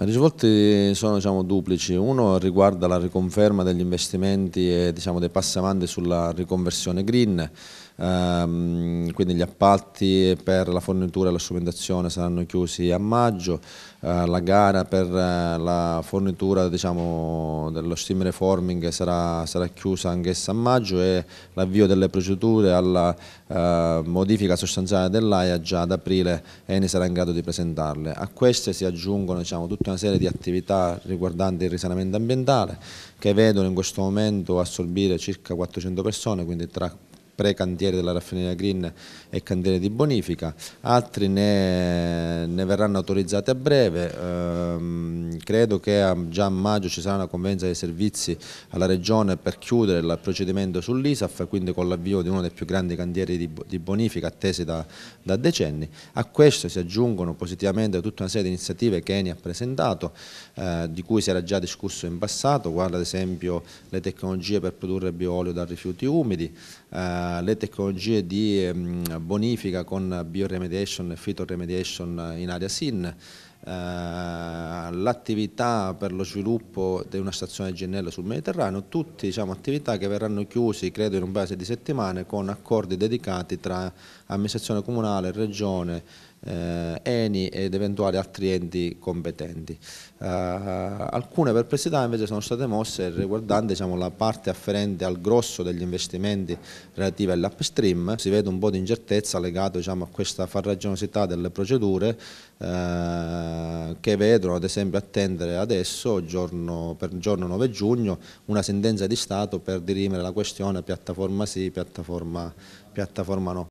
I risvolte sono diciamo, duplici, uno riguarda la riconferma degli investimenti e diciamo, dei passi avanti sulla riconversione green, ehm, quindi gli appalti per la fornitura e la strumentazione saranno chiusi a maggio, eh, la gara per eh, la fornitura diciamo, dello steam reforming sarà, sarà, chiusa anch'essa a maggio e l'avvio delle procedure alla eh, modifica sostanziale dell'AIA già ad aprile Eni sarà in grado di presentarle. A queste si aggiungono diciamo, tutta una serie di attività riguardanti il risanamento ambientale che vedono in questo momento assorbire circa 400 persone, quindi tra pre-cantiere della raffineria Green e cantiere di bonifica, altri ne, ne verranno autorizzati a breve, Credo che a già a maggio ci sarà una convenza dei servizi alla Regione per chiudere il procedimento sull'ISAF, quindi con l'avvio di uno dei più grandi cantieri di, di bonifica attesi da, da, decenni. A questo si aggiungono positivamente tutta una serie di iniziative che Eni ha presentato, eh, di cui si era già discusso in passato, guarda ad esempio le tecnologie per produrre bioolio da rifiuti umidi, eh, le tecnologie di eh, bonifica con bioremediation e fitoremediation in area SIN, eh, l'attività per lo sviluppo di una stazione GNL sul Mediterraneo, tutte diciamo, attività che verranno chiuse credo in un paio di settimane con accordi dedicati tra amministrazione comunale, regione, eh, ENI ed eventuali altri enti competenti. Eh, alcune perplessità invece sono state mosse riguardanti diciamo, la parte afferente al grosso degli investimenti relativi all'upstream, si vede un po' di incertezza legata diciamo, a questa farraginosità delle procedure eh, che vedono ad esempio attendere adesso, giorno, per giorno 9 giugno, una sentenza di Stato per dirimere la questione piattaforma sì, piattaforma, piattaforma no.